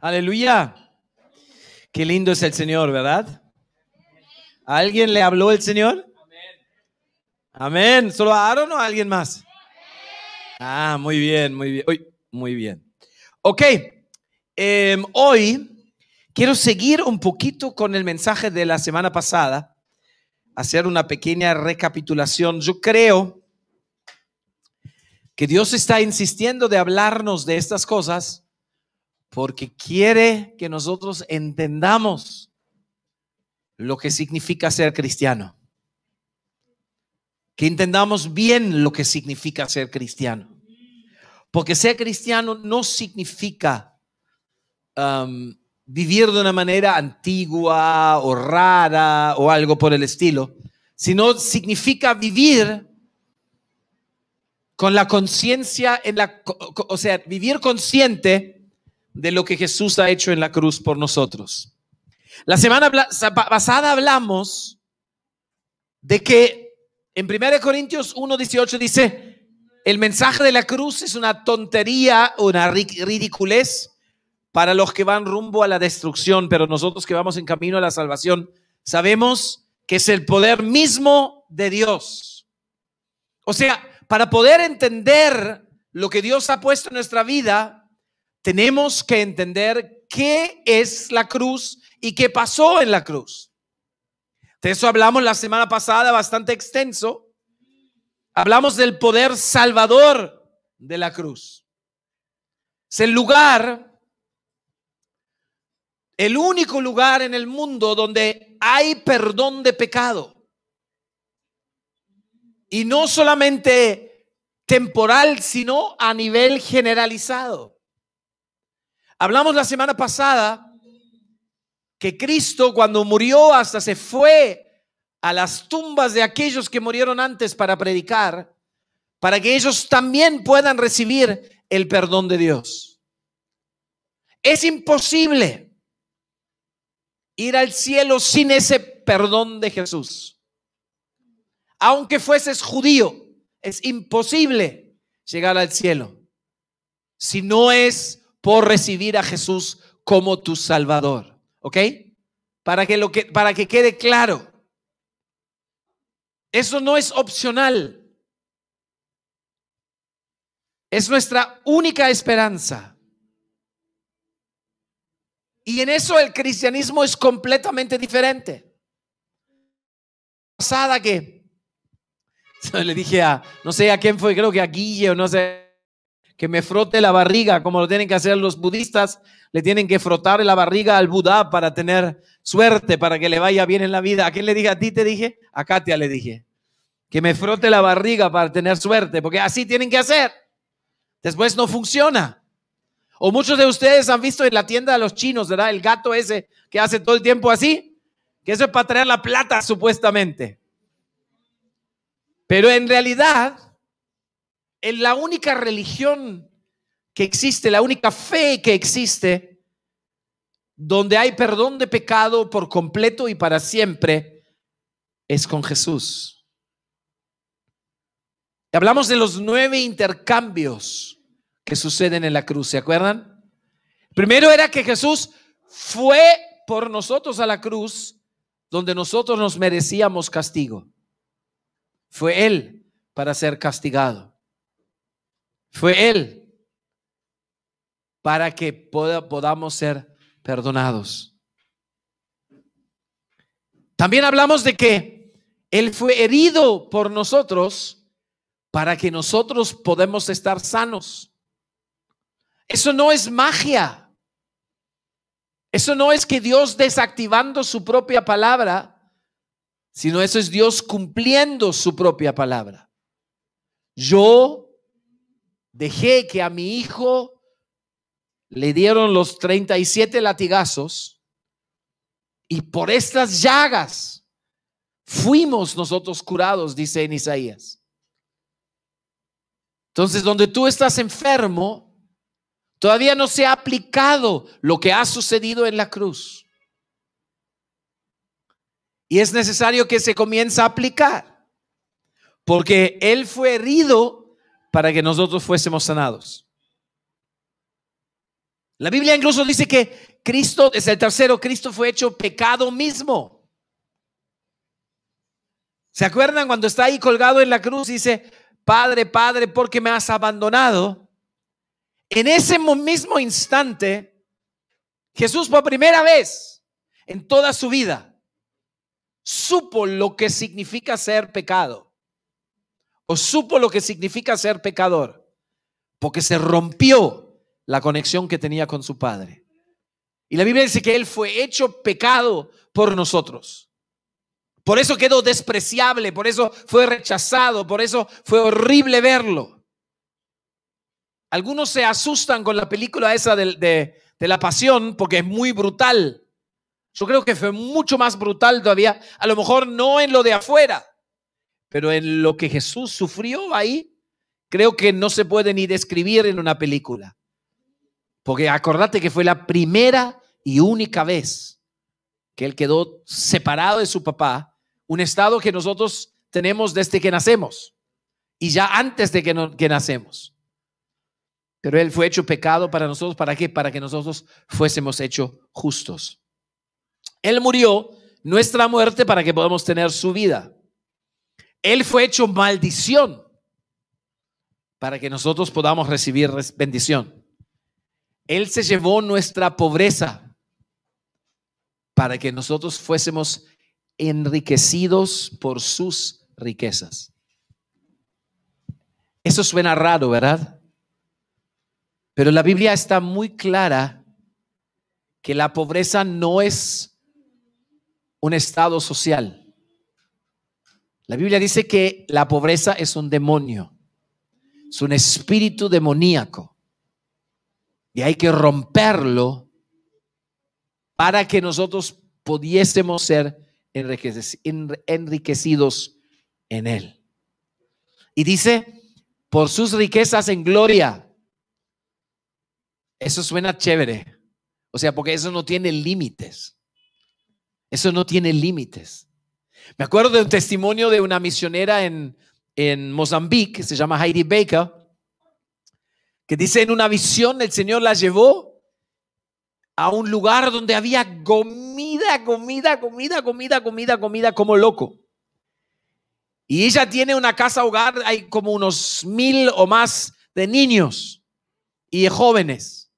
Aleluya. Qué lindo es el Señor, ¿verdad? ¿A alguien le habló el Señor? Amén. ¿Solo a Aaron o a alguien más? Ah, muy bien, muy bien. muy bien. Ok, em, hoy quiero seguir un poquito con el mensaje de la semana pasada, hacer una pequeña recapitulación. Yo creo que Dios está insistiendo de hablarnos de estas cosas porque quiere que nosotros entendamos lo que significa ser cristiano. Que entendamos bien lo que significa ser cristiano. Porque ser cristiano no significa um, vivir de una manera antigua o rara o algo por el estilo, sino significa vivir con la conciencia en la, o sea, vivir consciente de lo que Jesús ha hecho en la cruz por nosotros. La semana pasada hablamos de que en 1 Corintios 1.18 dice, el mensaje de la cruz es una tontería, una ridiculez para los que van rumbo a la destrucción, pero nosotros que vamos en camino a la salvación, sabemos que es el poder mismo de Dios. O sea, para poder entender lo que Dios ha puesto en nuestra vida, tenemos que entender qué es la cruz y qué pasó en la cruz. De eso hablamos la semana pasada bastante extenso. Hablamos del poder salvador de la cruz. Es el lugar, el único lugar en el mundo donde hay perdón de pecado. Y no solamente temporal, sino a nivel generalizado. Hablamos la semana pasada que Cristo cuando murió hasta se fue a las tumbas de aquellos que murieron antes para predicar, para que ellos también puedan recibir el perdón de Dios. Es imposible ir al cielo sin ese perdón de Jesús. Aunque fueses judío, es imposible llegar al cielo si no es por recibir a Jesús como tu Salvador. ¿Ok? Para que, lo que, para que quede claro. Eso no es opcional. Es nuestra única esperanza. Y en eso el cristianismo es completamente diferente. Pasada que le dije a, no sé a quién fue, creo que a Guille o no sé, que me frote la barriga, como lo tienen que hacer los budistas, le tienen que frotar la barriga al Buda para tener suerte, para que le vaya bien en la vida. ¿A quién le dije a ti? Te dije, a Katia le dije, que me frote la barriga para tener suerte, porque así tienen que hacer. Después no funciona. O muchos de ustedes han visto en la tienda de los chinos, ¿verdad? El gato ese que hace todo el tiempo así, que eso es para traer la plata supuestamente. Pero en realidad la única religión que existe, la única fe que existe, donde hay perdón de pecado por completo y para siempre, es con Jesús. Hablamos de los nueve intercambios que suceden en la cruz, ¿se acuerdan? Primero era que Jesús fue por nosotros a la cruz, donde nosotros nos merecíamos castigo. Fue Él para ser castigado. Fue Él para que podamos ser perdonados. También hablamos de que Él fue herido por nosotros para que nosotros podamos estar sanos. Eso no es magia. Eso no es que Dios desactivando su propia palabra, sino eso es Dios cumpliendo su propia palabra. Yo Dejé que a mi hijo le dieron los 37 latigazos y por estas llagas fuimos nosotros curados, dice en Isaías. Entonces, donde tú estás enfermo, todavía no se ha aplicado lo que ha sucedido en la cruz. Y es necesario que se comience a aplicar, porque Él fue herido para que nosotros fuésemos sanados. La Biblia incluso dice que Cristo, es el tercero, Cristo fue hecho pecado mismo. ¿Se acuerdan cuando está ahí colgado en la cruz y dice, Padre, Padre, ¿por qué me has abandonado? En ese mismo instante, Jesús por primera vez en toda su vida supo lo que significa ser pecado o supo lo que significa ser pecador, porque se rompió la conexión que tenía con su Padre. Y la Biblia dice que Él fue hecho pecado por nosotros. Por eso quedó despreciable, por eso fue rechazado, por eso fue horrible verlo. Algunos se asustan con la película esa de, la pasión porque es muy brutal. Yo creo que fue mucho más brutal todavía, a lo mejor no en lo de afuera, pero en lo que Jesús sufrió ahí, creo que no se puede ni describir en una película. Porque acordate que fue la primera y única vez que él quedó separado de su papá, un estado que nosotros tenemos desde que nacemos y ya antes de que, que nacemos. Pero él fue hecho pecado para nosotros, ¿para qué? Para que nosotros fuésemos hechos justos. Él murió nuestra muerte para que podamos tener su vida. Él fue hecho maldición para que nosotros podamos recibir bendición. Él se llevó nuestra pobreza para que nosotros fuésemos enriquecidos por sus riquezas. Eso suena raro, ¿verdad? Pero la Biblia está muy clara que la pobreza no es un estado social. La Biblia dice que la pobreza es un demonio, es un espíritu demoníaco. Y hay que romperlo para que nosotros pudiésemos ser enriquecidos en Él. Y dice, por sus riquezas en gloria. Eso suena chévere. O sea, porque eso no tiene límites. Eso no tiene límites. Me acuerdo de un testimonio de una misionera en, en Mozambique, se llama Heidi Baker, que dice, en una visión el Señor la llevó a un lugar donde había comida, comida, comida, comida, comida, comida, como loco. Y ella tiene una casa hogar, hay como unos mil o más de niños y jóvenes.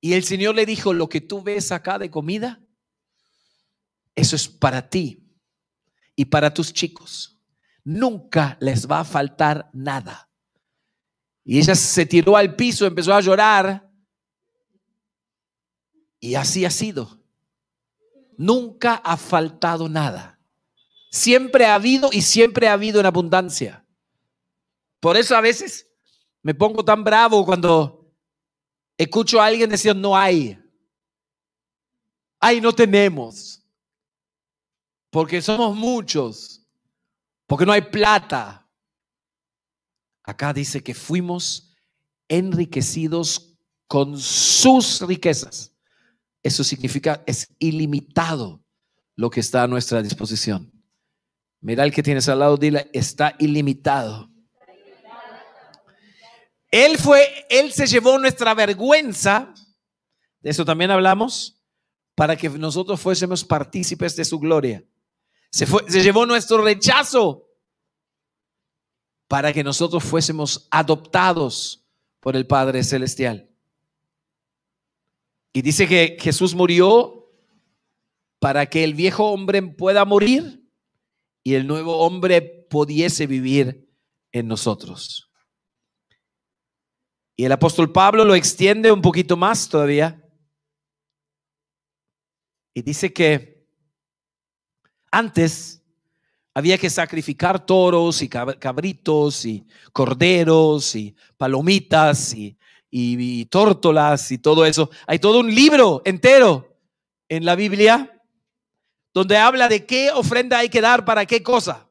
Y el Señor le dijo, lo que tú ves acá de comida, eso es para ti, y para tus chicos. Nunca les va a faltar nada. Y ella se tiró al piso, empezó a llorar. Y así ha sido. Nunca ha faltado nada. Siempre ha habido y siempre ha habido en abundancia. Por eso a veces me pongo tan bravo cuando escucho a alguien decir no hay. Ay, no tenemos porque somos muchos, porque no hay plata. Acá dice que fuimos enriquecidos con sus riquezas. Eso significa, es ilimitado lo que está a nuestra disposición. Mira el que tienes al lado, dile, está ilimitado. Él fue, él se llevó nuestra vergüenza, de eso también hablamos, para que nosotros fuésemos partícipes de su gloria. Se, llevó nuestro rechazo para que nosotros fuésemos adoptados por el Padre Celestial. Y dice que Jesús murió para que el viejo hombre pueda morir y el nuevo hombre pudiese vivir en nosotros. Y el apóstol Pablo lo extiende un poquito más todavía. Y dice que antes había que sacrificar toros y cabritos y corderos y palomitas y, tórtolas y todo eso. Hay todo un libro entero en la Biblia donde habla de qué ofrenda hay que dar para qué cosa.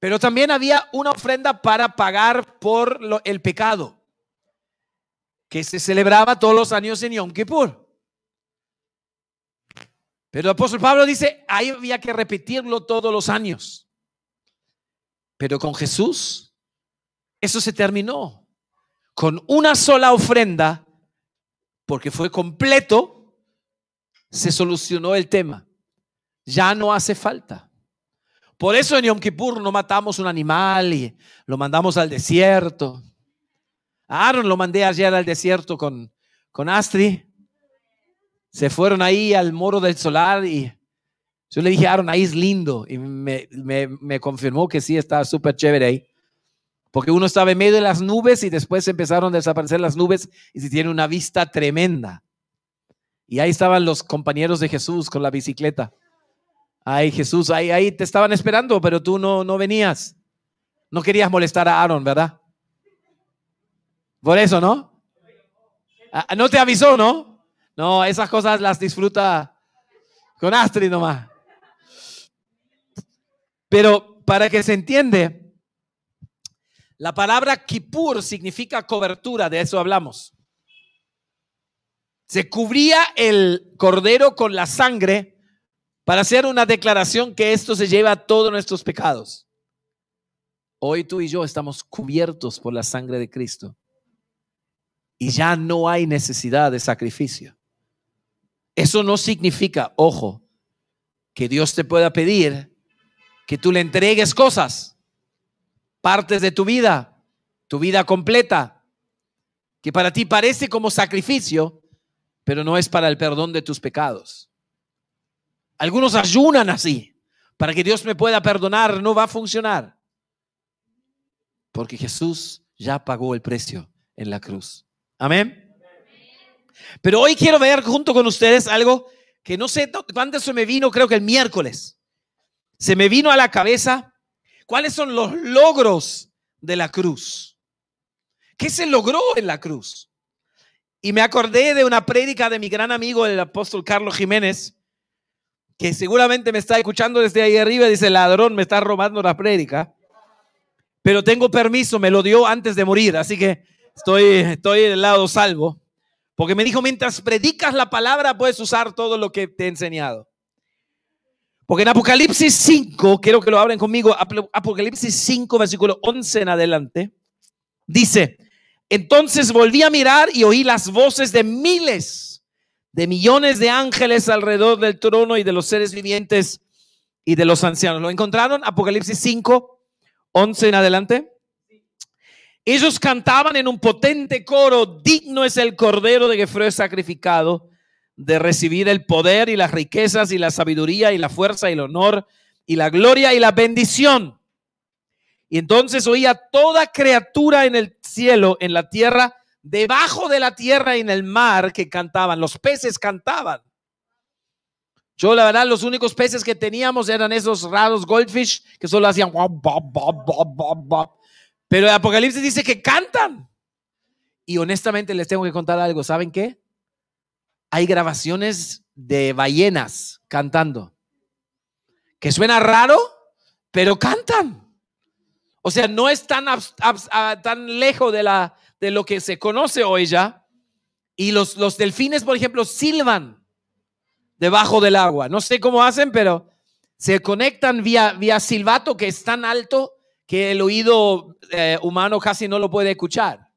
Pero también había una ofrenda para pagar por el pecado, que se celebraba todos los años en Yom Kippur. Pero el apóstol Pablo dice, ahí había que repetirlo todos los años. Pero con Jesús, eso se terminó. Con una sola ofrenda, porque fue completo, se solucionó el tema. Ya no hace falta. Por eso en Yom Kippur no matamos un animal y lo mandamos al desierto. Aaron lo mandé ayer al desierto con, con Astri se fueron ahí al Moro del Solar y yo le dije, Aaron, ahí es lindo. Y me, confirmó que sí, está súper chévere ahí. Porque uno estaba en medio de las nubes y después empezaron a desaparecer las nubes y se tiene una vista tremenda. Y ahí estaban los compañeros de Jesús con la bicicleta. Ay, Jesús, ahí, ahí te estaban esperando, pero tú no, no venías. No querías molestar a Aaron, ¿verdad? Por eso, ¿no? Ah, no te avisó, ¿no? No, esas cosas las disfruta con Astrid nomás. Pero para que se entiende, la palabra Kipur significa cobertura, de eso hablamos. Se cubría el cordero con la sangre para hacer una declaración que esto se lleva a todos nuestros pecados. Hoy tú y yo estamos cubiertos por la sangre de Cristo y ya no hay necesidad de sacrificio. Eso no significa, ojo, que Dios te pueda pedir que tú le entregues cosas, partes de tu vida, tu vida completa, que para ti parece como sacrificio, pero no es para el perdón de tus pecados. Algunos ayunan así, para que Dios me pueda perdonar, no va a funcionar, porque Jesús ya pagó el precio en la cruz. Amén. Pero hoy quiero ver junto con ustedes algo que no sé cuándo se me vino, creo que el miércoles. Se me vino a la cabeza cuáles son los logros de la cruz. ¿Qué se logró en la cruz? Y me acordé de una prédica de mi gran amigo, el apóstol Carlos Jiménez, que seguramente me está escuchando desde ahí arriba. Dice, ladrón, me está robando la prédica. Pero tengo permiso, me lo dio antes de morir, así que estoy, estoy del lado salvo. Porque me dijo, mientras predicas la palabra puedes usar todo lo que te he enseñado. Porque en Apocalipsis 5, quiero que lo abren conmigo, Apocalipsis 5, versículo 11 en adelante, dice, entonces volví a mirar y oí las voces de miles, de millones de ángeles alrededor del trono y de los seres vivientes y de los ancianos. ¿Lo encontraron? Apocalipsis 5, 11 en adelante. Ellos cantaban en un potente coro, digno es el cordero de que fue sacrificado, de recibir el poder y las riquezas y la sabiduría y la fuerza y el honor y la gloria y la bendición. Y entonces oía toda criatura en el cielo, en la tierra, debajo de la tierra y en el mar que cantaban. Los peces cantaban. Yo, la verdad, los únicos peces que teníamos eran esos raros goldfish que solo hacían. Pero el Apocalipsis dice que cantan. Y honestamente les tengo que contar algo. ¿Saben qué? Hay grabaciones de ballenas cantando. Que suena raro, pero cantan. O sea, no es ah, tan, lejos de, la, de lo que se conoce hoy ya. Y los, los delfines, por ejemplo, silban debajo del agua. No sé cómo hacen, pero se conectan vía, vía silbato que es tan alto que el oído eh, humano casi no lo puede escuchar.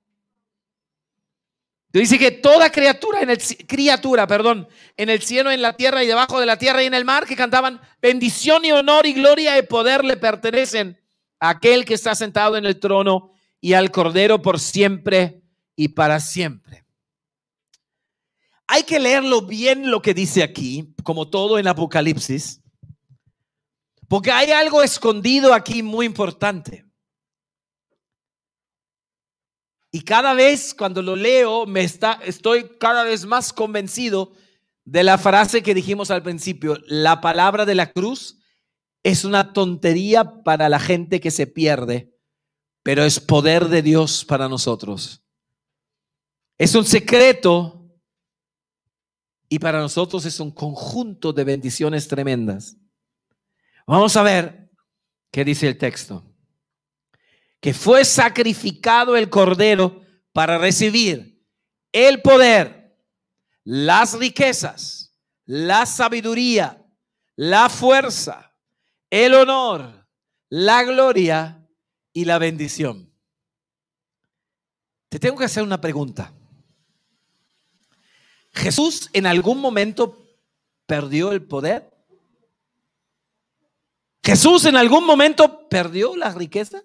Dice que toda criatura en el criatura, perdón, en el cielo, en la tierra y debajo de la tierra y en el mar que cantaban bendición y honor y gloria y poder le pertenecen a aquel que está sentado en el trono y al cordero por siempre y para siempre. Hay que leerlo bien lo que dice aquí, como todo en Apocalipsis, porque hay algo escondido aquí muy importante. Y cada vez cuando lo leo, me está, estoy cada vez más convencido de la frase que dijimos al principio, la palabra de la cruz es una tontería para la gente que se pierde, pero es poder de Dios para nosotros. Es un secreto y para nosotros es un conjunto de bendiciones tremendas. Vamos a ver qué dice el texto. Que fue sacrificado el cordero para recibir el poder, las riquezas, la sabiduría, la fuerza, el honor, la gloria y la bendición. Te tengo que hacer una pregunta. ¿Jesús en algún momento perdió el poder? ¿Jesús en algún momento perdió la riqueza?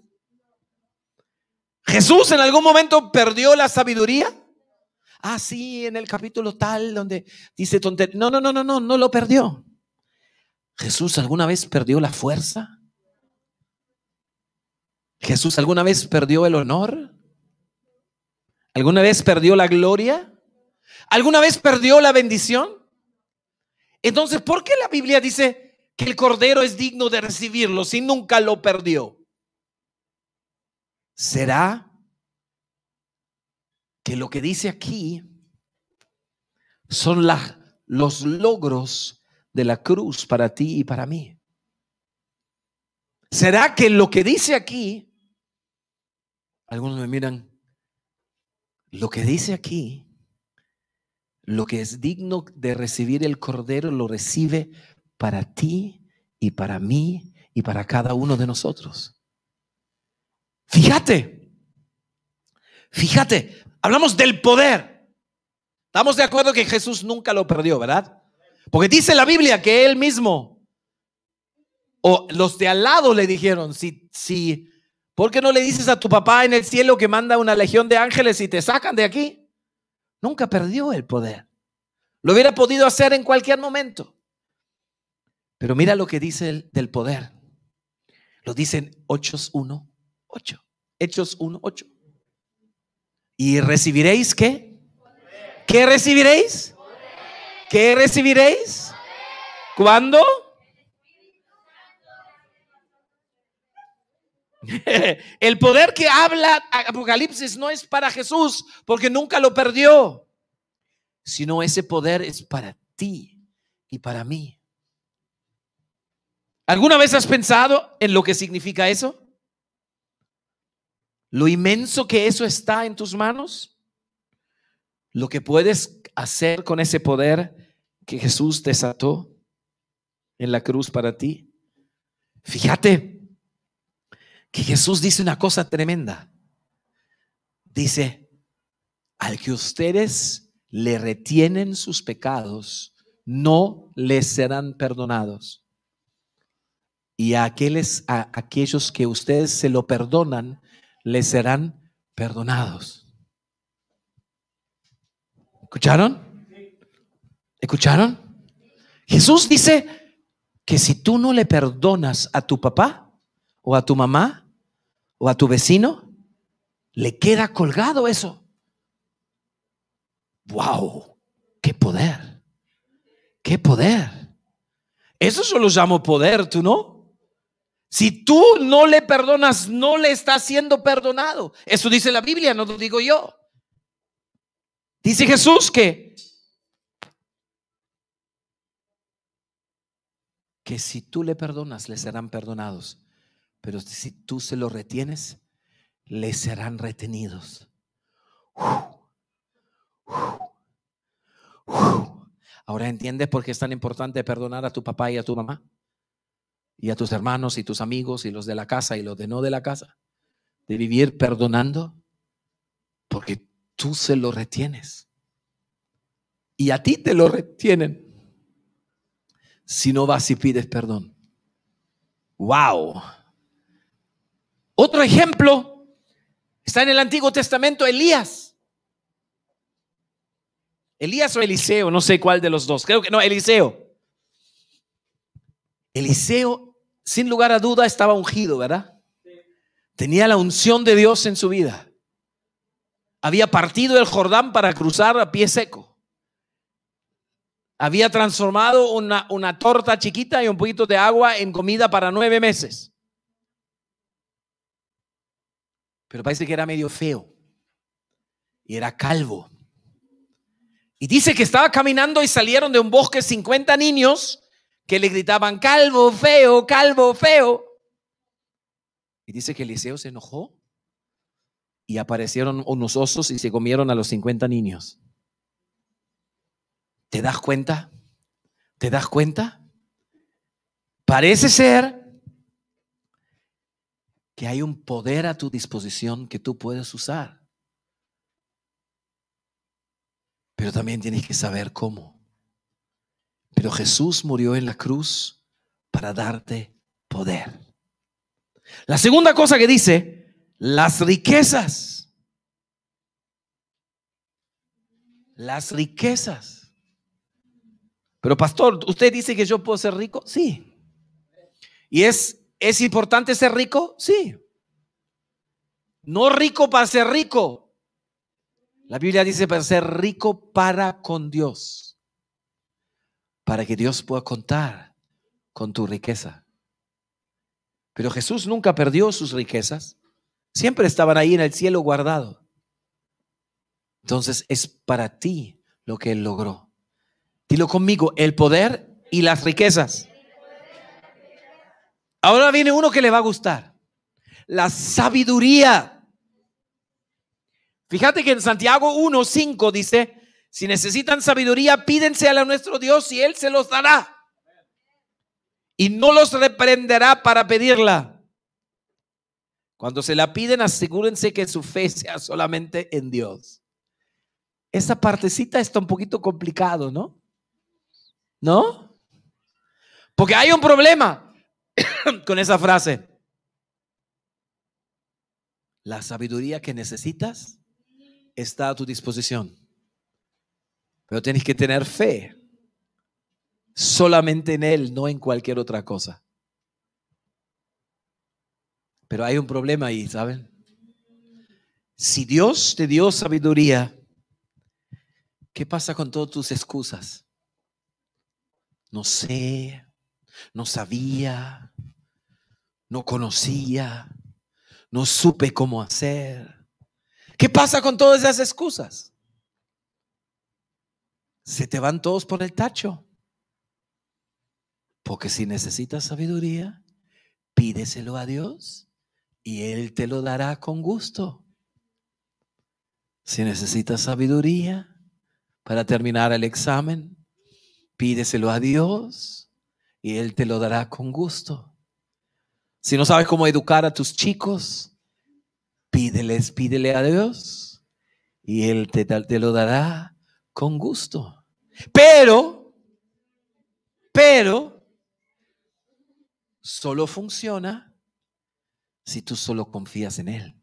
¿Jesús en algún momento perdió la sabiduría? Ah, sí, en el capítulo tal donde dice No, no, no, no, no, no lo perdió. ¿Jesús alguna vez perdió la fuerza? ¿Jesús alguna vez perdió el honor? ¿Alguna vez perdió la gloria? ¿Alguna vez perdió la bendición? Entonces, ¿por qué la Biblia dice, que el Cordero es digno de recibirlo si nunca lo perdió? ¿Será que lo que dice aquí son los logros de la cruz para ti y para mí? ¿Será que lo que dice aquí, algunos me miran, lo que dice aquí, lo que es digno de recibir el Cordero lo recibe para ti y para mí y para cada uno de nosotros. Fíjate, fíjate, hablamos del poder. Estamos de acuerdo que Jesús nunca lo perdió, ¿verdad? Porque dice la Biblia que él mismo, o los de al lado le dijeron, si, si, ¿por qué no le dices a tu papá en el cielo que manda una legión de ángeles y te sacan de aquí? Nunca perdió el poder. Lo hubiera podido hacer en cualquier momento. Pero mira lo que dice el, del poder. Lo dicen ocho Hechos 1.8. ¿Y recibiréis qué? ¿Qué recibiréis? ¿Qué recibiréis? ¿Cuándo? El poder que habla Apocalipsis no es para Jesús, porque nunca lo perdió, sino ese poder es para ti y para mí. ¿Alguna vez has pensado en lo que significa eso? Lo inmenso que eso está en tus manos. Lo que puedes hacer con ese poder que Jesús desató en la cruz para ti. Fíjate que Jesús dice una cosa tremenda. Dice, al que ustedes le retienen sus pecados, no les serán perdonados y a, aquellos, a aquellos que ustedes se lo perdonan, les serán perdonados. ¿Escucharon? ¿Escucharon? Jesús dice que si tú no le perdonas a tu papá o a tu mamá o a tu vecino, le queda colgado eso. ¡Wow! ¡Qué poder! ¡Qué poder! Eso solo llamo poder, ¿tú no? Si tú no le perdonas, no le estás siendo perdonado. Eso dice la Biblia, no lo digo yo. Dice Jesús que, que si tú le perdonas, le serán perdonados. Pero si tú se lo retienes, le serán retenidos. Ahora entiendes por qué es tan importante perdonar a tu papá y a tu mamá y a tus hermanos y tus amigos y los de la casa y los de no de la casa, de vivir perdonando, porque tú se lo retienes. Y a ti te lo retienen si no vas y pides perdón. ¡Wow! Otro ejemplo está en el Antiguo Testamento, Elías. Elías o Eliseo, no sé cuál de los dos, creo que no, Eliseo. Eliseo sin lugar a duda estaba ungido, ¿verdad? Tenía la unción de Dios en su vida. Había partido el Jordán para cruzar a pie seco. Había transformado una, una torta chiquita y un poquito de agua en comida para nueve meses. Pero parece que era medio feo. Y era calvo. Y dice que estaba caminando y salieron de un bosque 50 niños que le gritaban, calvo feo, calvo feo. Y dice que Eliseo se enojó y aparecieron unos osos y se comieron a los 50 niños. ¿Te das cuenta? ¿Te das cuenta? Parece ser que hay un poder a tu disposición que tú puedes usar. Pero también tienes que saber cómo. Pero Jesús murió en la cruz para darte poder. La segunda cosa que dice, las riquezas. Las riquezas. Pero pastor, ¿usted dice que yo puedo ser rico? Sí. ¿Y es, es importante ser rico? Sí. No rico para ser rico. La Biblia dice para ser rico para con Dios para que Dios pueda contar con tu riqueza. Pero Jesús nunca perdió sus riquezas, siempre estaban ahí en el cielo guardado. Entonces es para ti lo que Él logró. Dilo conmigo, el poder y las riquezas. Ahora viene uno que le va a gustar, la sabiduría. Fíjate que en Santiago 1.5 dice, si necesitan sabiduría, pídense a nuestro Dios y Él se los dará. Y no los reprenderá para pedirla. Cuando se la piden, asegúrense que su fe sea solamente en Dios. Esa partecita está un poquito complicado, ¿no? ¿No? Porque hay un problema con esa frase. La sabiduría que necesitas está a tu disposición. Pero tenéis que tener fe. Solamente en Él, no en cualquier otra cosa. Pero hay un problema ahí, ¿saben? Si Dios te dio sabiduría, ¿qué pasa con todas tus excusas? No sé, no sabía, no conocía, no supe cómo hacer. ¿Qué pasa con todas esas excusas? se te van todos por el tacho. Porque si necesitas sabiduría, pídeselo a Dios y Él te lo dará con gusto. Si necesitas sabiduría para terminar el examen, pídeselo a Dios y Él te lo dará con gusto. Si no sabes cómo educar a tus chicos, pídeles, pídele a Dios y Él te, te lo dará con gusto. Pero, pero, solo funciona si tú solo confías en Él.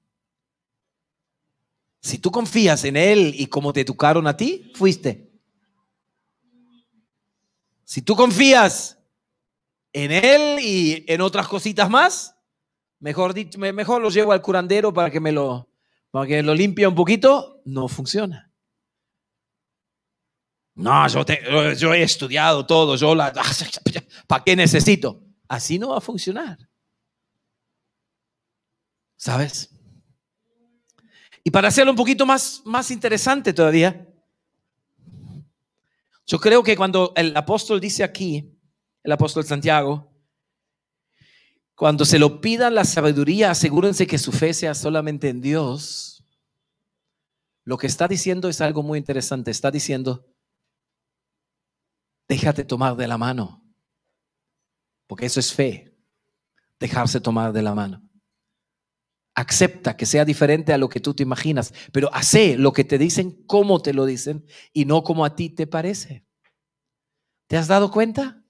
Si tú confías en Él y como te educaron a ti, fuiste. Si tú confías en Él y en otras cositas más, mejor, mejor lo llevo al curandero para que me lo, para que lo limpie un poquito, no funciona. No, yo, te, he estudiado todo, yo la... ¿Para qué necesito? Así no va a funcionar. ¿Sabes? Y para hacerlo un poquito más, más interesante todavía, yo creo que cuando el apóstol dice aquí, el apóstol Santiago, cuando se lo pidan la sabiduría, asegúrense que su fe sea solamente en Dios. Lo que está diciendo es algo muy interesante. Está diciendo, Déjate tomar de la mano, porque eso es fe, dejarse tomar de la mano. Acepta que sea diferente a lo que tú te imaginas, pero hace lo que te dicen, como te lo dicen y no como a ti te parece. ¿Te has dado cuenta?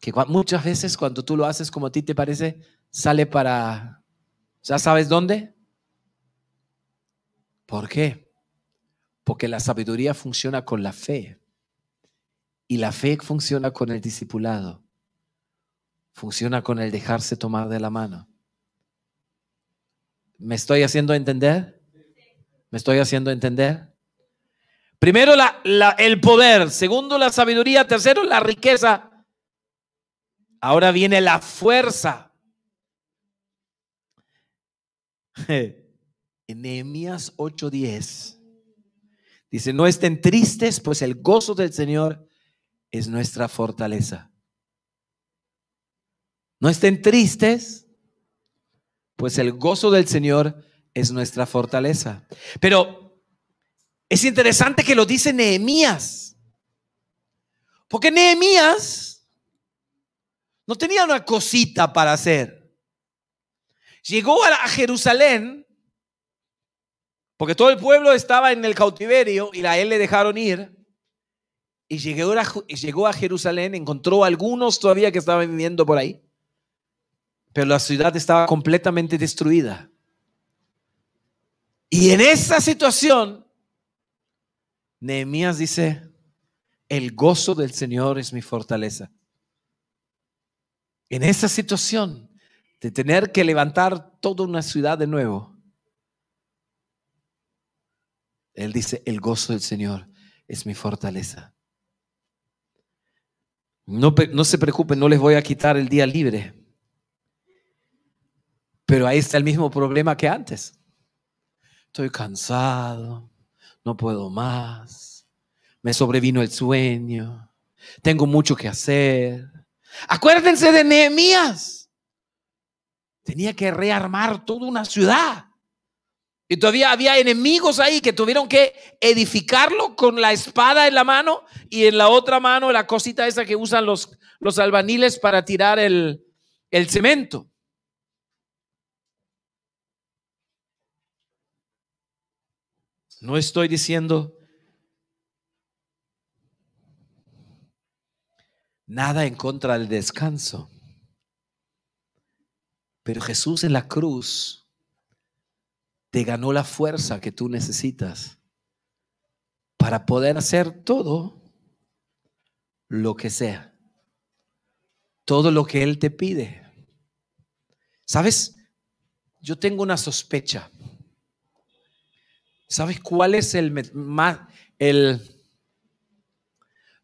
Que muchas veces cuando tú lo haces como a ti te parece, sale para, ¿ya sabes dónde? ¿Por qué? Porque la sabiduría funciona con la fe. Y la fe funciona con el discipulado, funciona con el dejarse tomar de la mano. ¿Me estoy haciendo entender? ¿Me estoy haciendo entender? Primero el poder, segundo la sabiduría, tercero la riqueza. Ahora viene la fuerza. En 8:10 dice, no estén tristes, pues el gozo del Señor es nuestra fortaleza. No estén tristes, pues el gozo del Señor es nuestra fortaleza. Pero es interesante que lo dice Nehemías, porque Nehemías no tenía una cosita para hacer. Llegó a Jerusalén, porque todo el pueblo estaba en el cautiverio y a él le dejaron ir y llegó a, Jerusalén, encontró algunos todavía que estaban viviendo por ahí, pero la ciudad estaba completamente destruida. Y en esa situación, Nehemías dice, el gozo del Señor es mi fortaleza. En esa situación de tener que levantar toda una ciudad de nuevo, él dice, el gozo del Señor es mi fortaleza. No, se preocupen, no les voy a quitar el día libre. Pero ahí está el mismo problema que antes. Estoy cansado, no puedo más, me sobrevino el sueño, tengo mucho que hacer. Acuérdense de Nehemías. Tenía que rearmar toda una ciudad. Y todavía había enemigos ahí que tuvieron que edificarlo con la espada en la mano y en la otra mano la cosita esa que usan los, los albaniles para tirar el, el cemento. No estoy diciendo nada en contra del descanso. Pero Jesús en la cruz te ganó la fuerza que tú necesitas para poder hacer todo lo que sea, todo lo que Él te pide. ¿Sabes? Yo tengo una sospecha. ¿Sabes cuál es el, más, el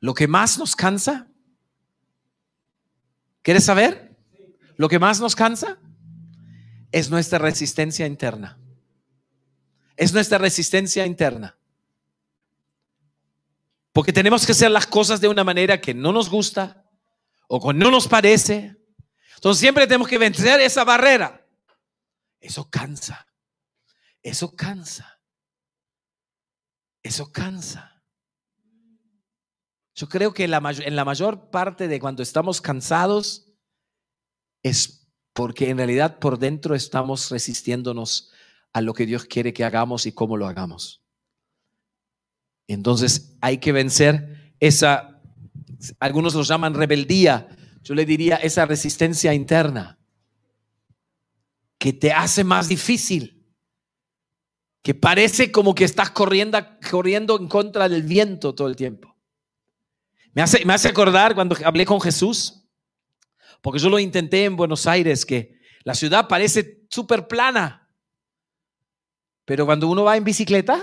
lo que más nos cansa? ¿Quieres saber? Lo que más nos cansa es nuestra resistencia interna es nuestra resistencia interna. Porque tenemos que hacer las cosas de una manera que no nos gusta o que no nos parece. Entonces siempre tenemos que vencer esa barrera. Eso cansa. Eso cansa. Eso cansa. Yo creo que en la mayor parte de cuando estamos cansados es porque en realidad por dentro estamos resistiéndonos a lo que Dios quiere que hagamos y cómo lo hagamos. Entonces hay que vencer esa, algunos lo llaman rebeldía, yo le diría esa resistencia interna que te hace más difícil, que parece como que estás corriendo, corriendo en contra del viento todo el tiempo. Me hace, me hace acordar cuando hablé con Jesús, porque yo lo intenté en Buenos Aires, que la ciudad parece súper plana, pero cuando uno va en bicicleta,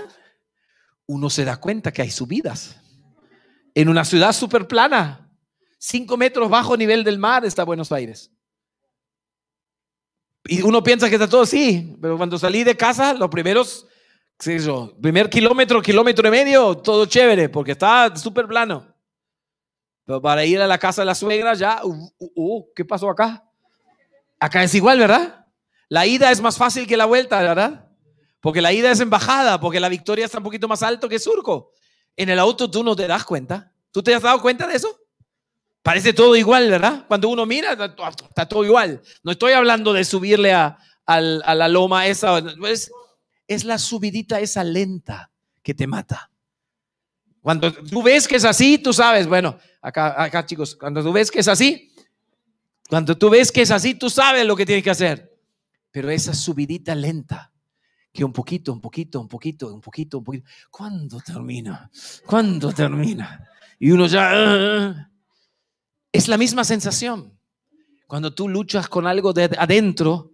uno se da cuenta que hay subidas. En una ciudad súper plana, cinco metros bajo nivel del mar está Buenos Aires. Y uno piensa que está todo así, pero cuando salí de casa, los primeros, qué sé primer kilómetro, kilómetro y medio, todo chévere, porque está súper plano. Pero para ir a la casa de la suegra ya, uh, uh, uh, ¿qué pasó acá? Acá es igual, ¿verdad? La ida es más fácil que la vuelta, ¿verdad? porque la ida es embajada, porque la victoria está un poquito más alto que surco. En el auto tú no te das cuenta. ¿Tú te has dado cuenta de eso? Parece todo igual, ¿verdad? Cuando uno mira, está todo igual. No estoy hablando de subirle a, la loma esa. Es, es la subidita esa lenta que te mata. Cuando tú ves que es así, tú sabes, bueno, acá, acá chicos, cuando tú ves que es así, cuando tú ves que es así, tú sabes lo que tienes que hacer. Pero esa subidita lenta que un poquito, un poquito, un poquito, un poquito, un poquito. ¿Cuándo termina? ¿Cuándo termina? Y uno ya... ¡ah! Es la misma sensación. Cuando tú luchas con algo de adentro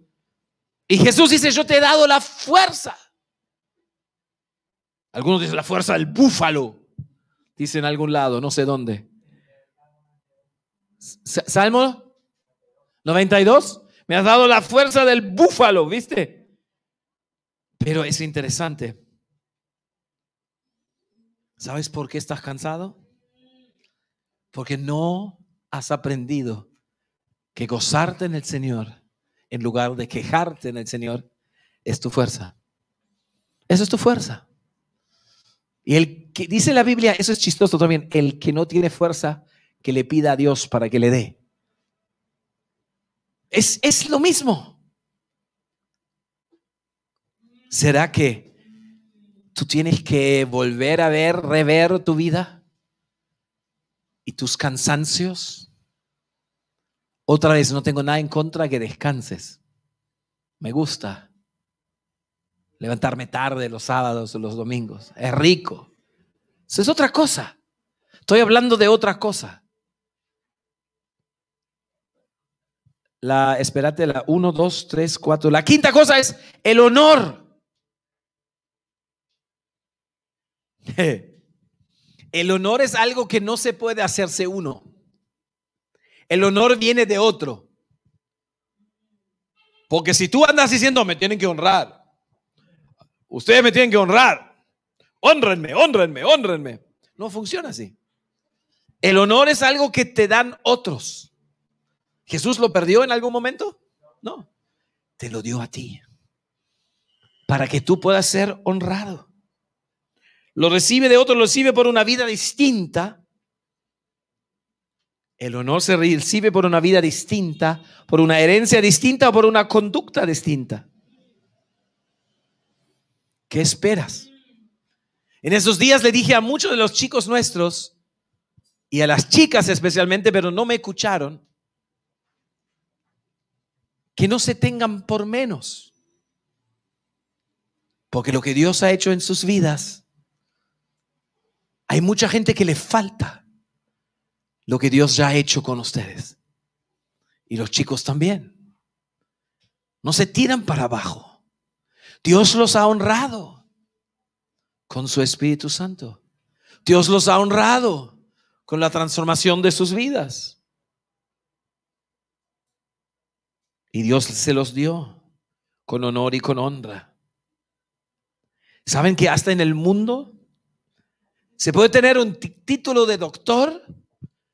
y Jesús dice, yo te he dado la fuerza. Algunos dicen la fuerza del búfalo. Dicen en algún lado, no sé dónde. Salmo 92. Me has dado la fuerza del búfalo, ¿viste? Pero es interesante. ¿Sabes por qué estás cansado? Porque no has aprendido que gozarte en el Señor, en lugar de quejarte en el Señor, es tu fuerza. Eso es tu fuerza. Y el que dice la Biblia, eso es chistoso también, el que no tiene fuerza, que le pida a Dios para que le dé. Es, es lo mismo. ¿Será que tú tienes que volver a ver, rever tu vida y tus cansancios? Otra vez, no tengo nada en contra que descanses. Me gusta levantarme tarde los sábados o los domingos. Es rico. Eso es otra cosa. Estoy hablando de otra cosa. La, espérate, la 1, 2, 3, 4. La quinta cosa es el honor. El honor es algo que no se puede hacerse uno. El honor viene de otro. Porque si tú andas diciendo, me tienen que honrar, ustedes me tienen que honrar, honrenme, honrenme, honrenme. No funciona así. El honor es algo que te dan otros. ¿Jesús lo perdió en algún momento? No. Te lo dio a ti. Para que tú puedas ser honrado lo recibe de otro, lo recibe por una vida distinta. El honor se recibe por una vida distinta, por una herencia distinta o por una conducta distinta. ¿Qué esperas? En esos días le dije a muchos de los chicos nuestros y a las chicas especialmente, pero no me escucharon, que no se tengan por menos. Porque lo que Dios ha hecho en sus vidas hay mucha gente que le falta lo que Dios ya ha hecho con ustedes. Y los chicos también. No se tiran para abajo. Dios los ha honrado con su Espíritu Santo. Dios los ha honrado con la transformación de sus vidas. Y Dios se los dio con honor y con honra. ¿Saben que hasta en el mundo se puede tener un título de doctor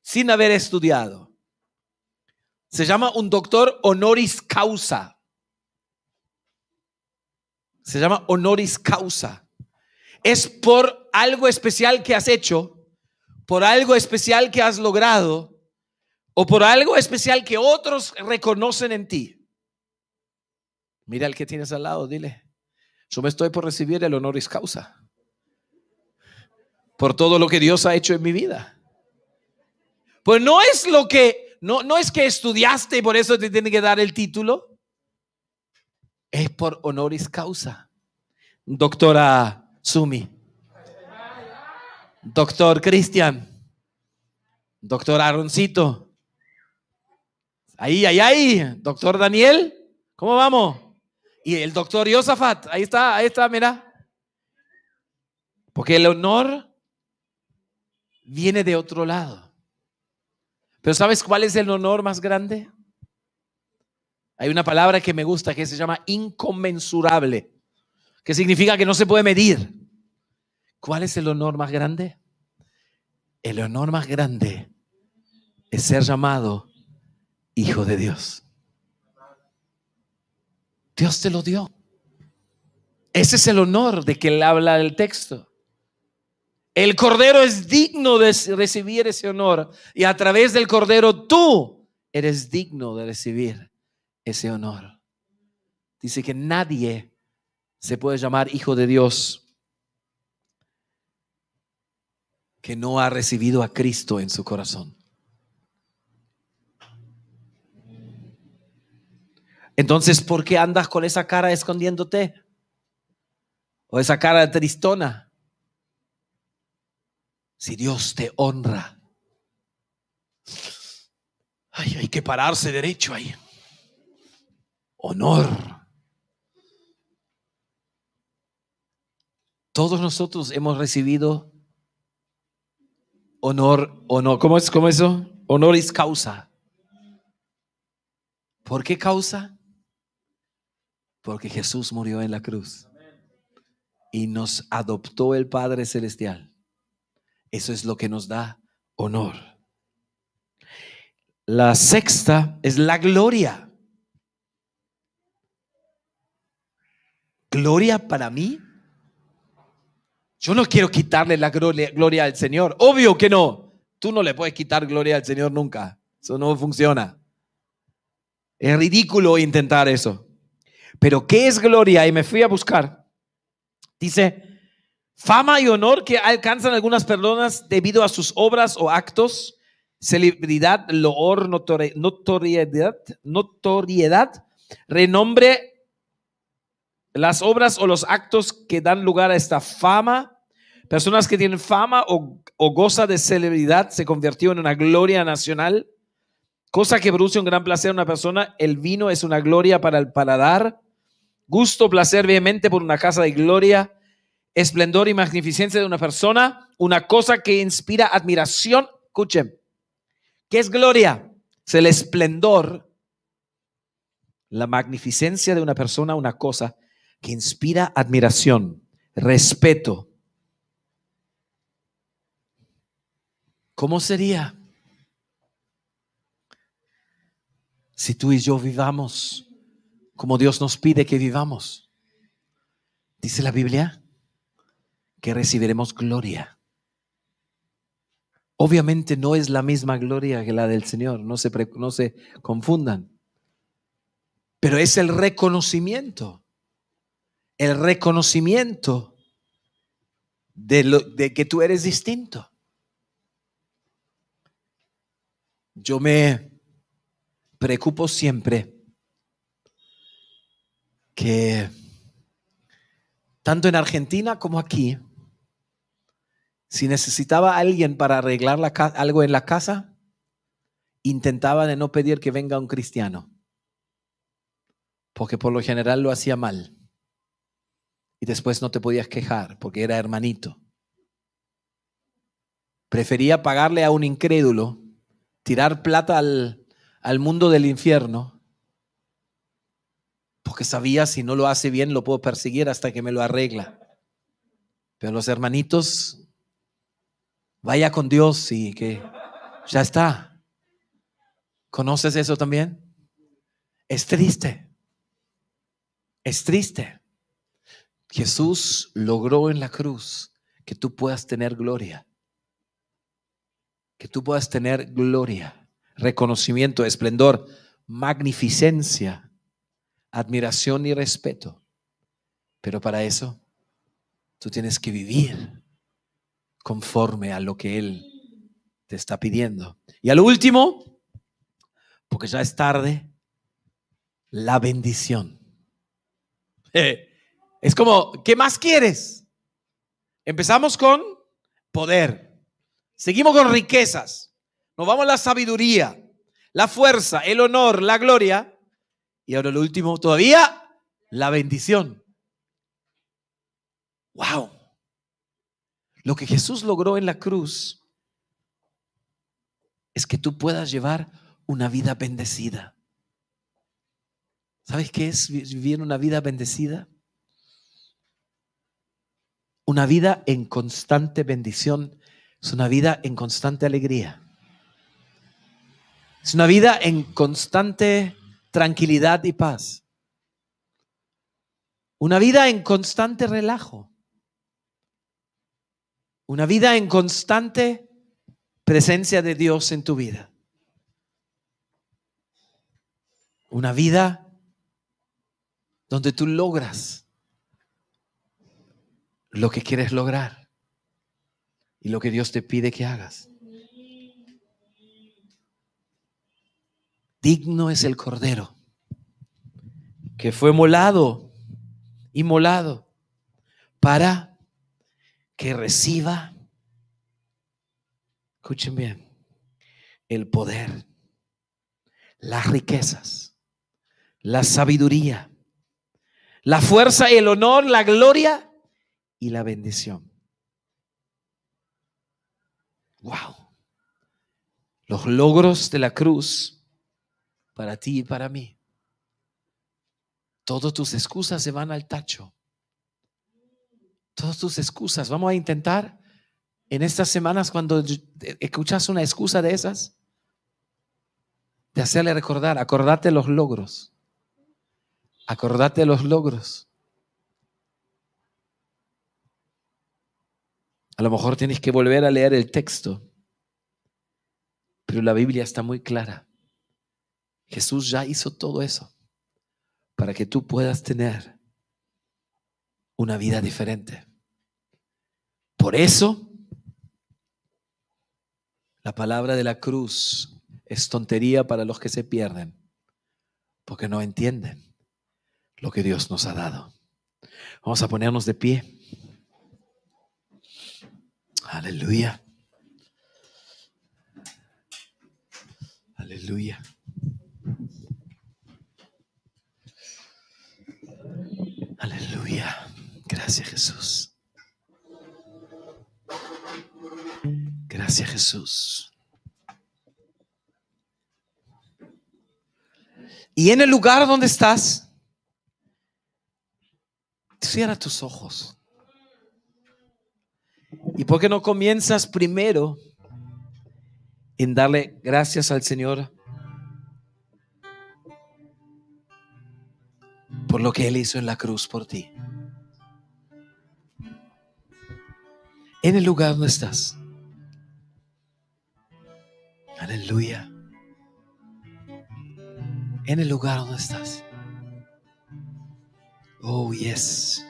sin haber estudiado. Se llama un doctor honoris causa. Se llama honoris causa. Es por algo especial que has hecho, por algo especial que has logrado o por algo especial que otros reconocen en ti. Mira el que tienes al lado, dile, yo me estoy por recibir el honoris causa por todo lo que Dios ha hecho en mi vida. Pues no es lo que, no, no es que estudiaste y por eso te tiene que dar el título. Es por honoris causa. Doctora Sumi. Doctor Cristian. Doctor Aroncito Ahí, ahí, ahí. Doctor Daniel. ¿Cómo vamos? Y el doctor Yosafat. Ahí está, ahí está, mira. Porque el honor viene de otro lado. Pero ¿sabes cuál es el honor más grande? Hay una palabra que me gusta que se llama inconmensurable, que significa que no se puede medir. ¿Cuál es el honor más grande? El honor más grande es ser llamado hijo de Dios. Dios te lo dio. Ese es el honor de que él habla el texto. El Cordero es digno de recibir ese honor y a través del Cordero tú eres digno de recibir ese honor. Dice que nadie se puede llamar hijo de Dios que no ha recibido a Cristo en su corazón. Entonces, ¿por qué andas con esa cara escondiéndote? O esa cara tristona si Dios te honra. hay que pararse derecho ahí. Honor. Todos nosotros hemos recibido honor, o no. ¿Cómo es cómo eso? Honor es causa. ¿Por qué causa? Porque Jesús murió en la cruz y nos adoptó el Padre Celestial. Eso es lo que nos da honor. La sexta es la gloria. Gloria para mí. Yo no quiero quitarle la gloria, al Señor. Obvio que no. Tú no le puedes quitar gloria al Señor nunca. Eso no funciona. Es ridículo intentar eso. Pero ¿qué es gloria? Y me fui a buscar. Dice, Fama y honor que alcanzan algunas personas debido a sus obras o actos, celebridad, loor, notoriedad, notoriedad, renombre, las obras o los actos que dan lugar a esta fama. Personas que tienen fama o, o goza de celebridad se convirtió en una gloria nacional, cosa que produce un gran placer a una persona. El vino es una gloria para el paladar, gusto, placer vehemente por una casa de gloria esplendor y magnificencia de una persona, una cosa que inspira admiración. Escuchen, ¿qué es gloria? Es el esplendor, la magnificencia de una persona, una cosa que inspira admiración, respeto. ¿Cómo sería si tú y yo vivamos como Dios nos pide que vivamos? Dice la Biblia que recibiremos gloria. Obviamente no es la misma gloria que la del Señor, no se, no se confundan, pero es el reconocimiento, el reconocimiento de, lo, de que tú eres distinto. Yo me preocupo siempre que tanto en Argentina como aquí, si necesitaba alguien para arreglar algo en la casa, intentaba de no pedir que venga un cristiano, porque por lo general lo hacía mal. Y después no te podías quejar porque era hermanito. Prefería pagarle a un incrédulo, tirar plata al, al mundo del infierno, porque sabía si no lo hace bien lo puedo perseguir hasta que me lo arregla. Pero los hermanitos vaya con Dios y que ya está. ¿Conoces eso también? Es triste. Es triste. Jesús logró en la cruz que tú puedas tener gloria. Que tú puedas tener gloria, reconocimiento, esplendor, magnificencia, admiración y respeto. Pero para eso tú tienes que vivir conforme a lo que Él te está pidiendo. Y a lo último, porque ya es tarde, la bendición. es como, ¿qué más quieres? Empezamos con poder, seguimos con riquezas, nos vamos a la sabiduría, la fuerza, el honor, la gloria, y ahora lo último, todavía, la bendición. ¡Wow! Lo que Jesús logró en la cruz es que tú puedas llevar una vida bendecida. ¿Sabes qué es vivir una vida bendecida? Una vida en constante bendición es una vida en constante alegría. Es una vida en constante tranquilidad y paz. Una vida en constante relajo. Una vida en constante presencia de Dios en tu vida. Una vida donde tú logras lo que quieres lograr y lo que Dios te pide que hagas. Digno es el Cordero que fue molado y molado para que reciba, escuchen bien, el poder, las riquezas, la sabiduría, la fuerza, el honor, la gloria y la bendición. Wow. Los logros de la cruz para ti y para mí. Todas tus excusas se van al tacho todas tus excusas. Vamos a intentar en estas semanas cuando eh, escuchas una excusa de esas, de hacerle recordar, acordate los logros. Acordate los logros. A lo mejor tienes que volver a leer el texto, pero la Biblia está muy clara. Jesús ya hizo todo eso para que tú puedas tener una vida diferente. Por eso, la palabra de la cruz es tontería para los que se pierden, porque no entienden lo que Dios nos ha dado. Vamos a ponernos de pie. Aleluya. Aleluya. Aleluya. Gracias Jesús. Gracias Jesús. Y en el lugar donde estás, cierra tus ojos. ¿Y por qué no comienzas primero en darle gracias al Señor por lo que Él hizo en la cruz por ti? en el lugar donde estás. Aleluya. En el lugar donde estás. Oh, yes.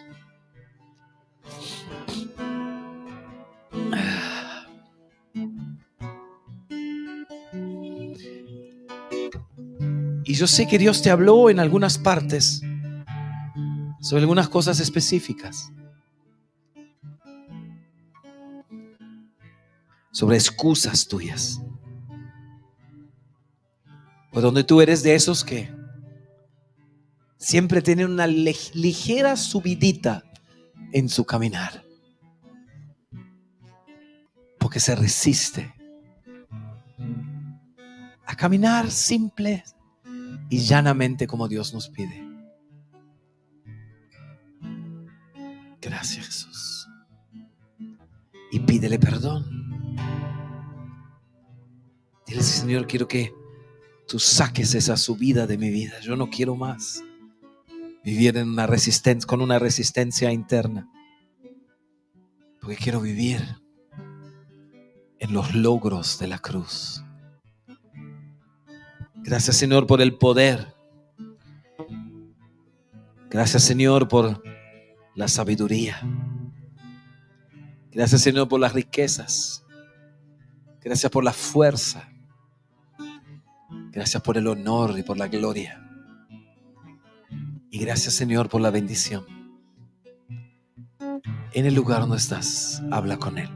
Y yo sé que Dios te habló en algunas partes sobre algunas cosas específicas. sobre excusas tuyas. o pues donde tú eres de esos que siempre tienen una ligera subidita en su caminar. Porque se resiste a caminar simple y llanamente como Dios nos pide. Gracias Jesús. Y pídele perdón. Señor, quiero que tú saques esa subida de mi vida. Yo no quiero más vivir en una resistencia, con una resistencia interna. Porque quiero vivir en los logros de la cruz. Gracias Señor por el poder. Gracias Señor por la sabiduría. Gracias Señor por las riquezas. Gracias por la fuerza. Gracias por el honor y por la gloria. Y gracias Señor por la bendición. En el lugar donde estás, habla con Él.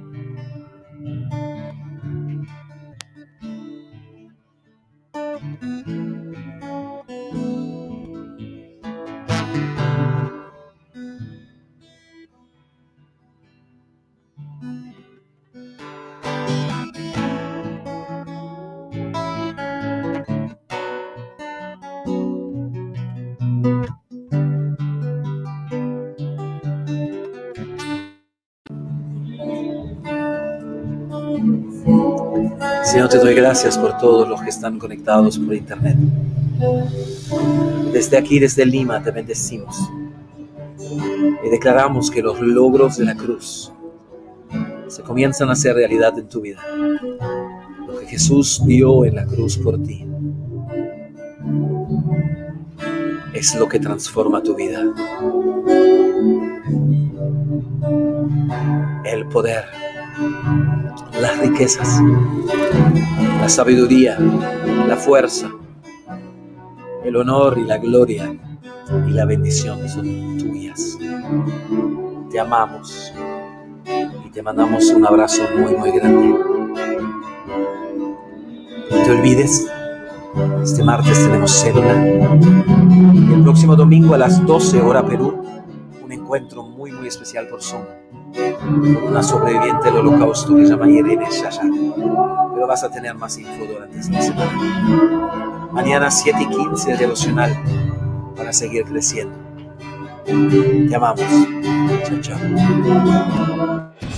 te doy gracias por todos los que están conectados por internet. Desde aquí, desde Lima, te bendecimos y declaramos que los logros de la cruz se comienzan a hacer realidad en tu vida. Lo que Jesús dio en la cruz por ti es lo que transforma tu vida. El poder las riquezas, la sabiduría, la fuerza, el honor y la gloria y la bendición son tuyas. Te amamos y te mandamos un abrazo muy, muy grande. No te olvides, este martes tenemos célula. Y el próximo domingo a las 12 hora Perú, un encuentro muy, muy especial por Zoom una sobreviviente del holocausto que se llama Irene Shashak, Pero vas a tener más info durante esta semana. Mañana 7 y 15 devocional para seguir creciendo. Te amamos. Chao, chao.